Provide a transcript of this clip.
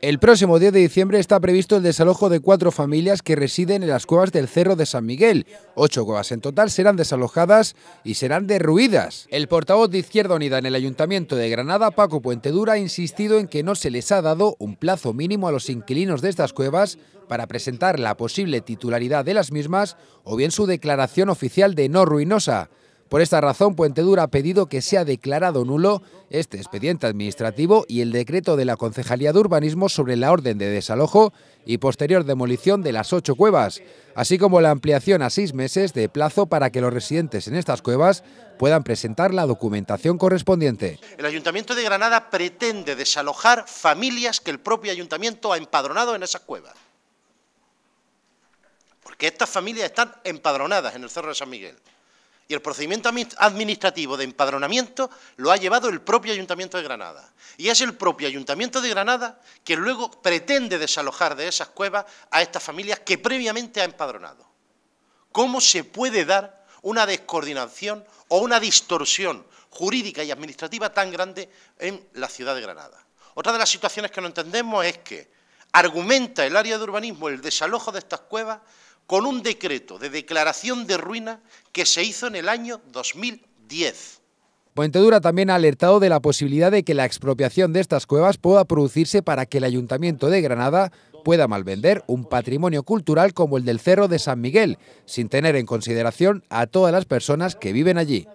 El próximo 10 de diciembre está previsto el desalojo de cuatro familias que residen en las cuevas del Cerro de San Miguel. Ocho cuevas en total serán desalojadas y serán derruidas. El portavoz de Izquierda Unida en el Ayuntamiento de Granada, Paco Puentedura, ha insistido en que no se les ha dado un plazo mínimo a los inquilinos de estas cuevas para presentar la posible titularidad de las mismas o bien su declaración oficial de no ruinosa. Por esta razón, Puente Dura ha pedido que sea declarado nulo este expediente administrativo y el decreto de la Concejalía de Urbanismo sobre la orden de desalojo y posterior demolición de las ocho cuevas, así como la ampliación a seis meses de plazo para que los residentes en estas cuevas puedan presentar la documentación correspondiente. El Ayuntamiento de Granada pretende desalojar familias que el propio Ayuntamiento ha empadronado en esas cuevas. Porque estas familias están empadronadas en el Cerro de San Miguel. Y el procedimiento administrativo de empadronamiento lo ha llevado el propio Ayuntamiento de Granada. Y es el propio Ayuntamiento de Granada que luego pretende desalojar de esas cuevas a estas familias que previamente ha empadronado. ¿Cómo se puede dar una descoordinación o una distorsión jurídica y administrativa tan grande en la ciudad de Granada? Otra de las situaciones que no entendemos es que argumenta el área de urbanismo el desalojo de estas cuevas con un decreto de declaración de ruina que se hizo en el año 2010. Puente Dura también ha alertado de la posibilidad de que la expropiación de estas cuevas pueda producirse para que el Ayuntamiento de Granada pueda malvender un patrimonio cultural como el del Cerro de San Miguel, sin tener en consideración a todas las personas que viven allí.